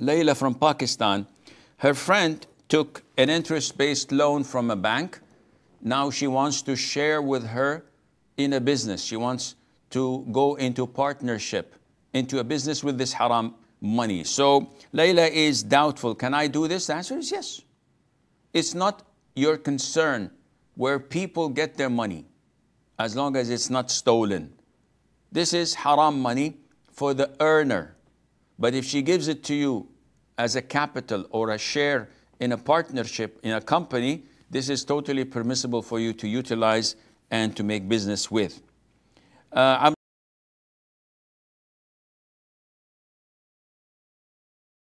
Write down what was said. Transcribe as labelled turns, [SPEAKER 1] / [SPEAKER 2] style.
[SPEAKER 1] Layla from
[SPEAKER 2] Pakistan, her friend took an interest-based loan from a bank. Now she wants to share with her in a business. She wants to go into partnership, into a business with this haram money. So Layla is doubtful. Can I do this? The answer is yes. It's not your concern where people get their money, as long as it's not stolen. This is haram money for the earner. But if she gives it to you as a capital or a share in a partnership, in a company, this is totally permissible for you to utilize and to make business with. Uh,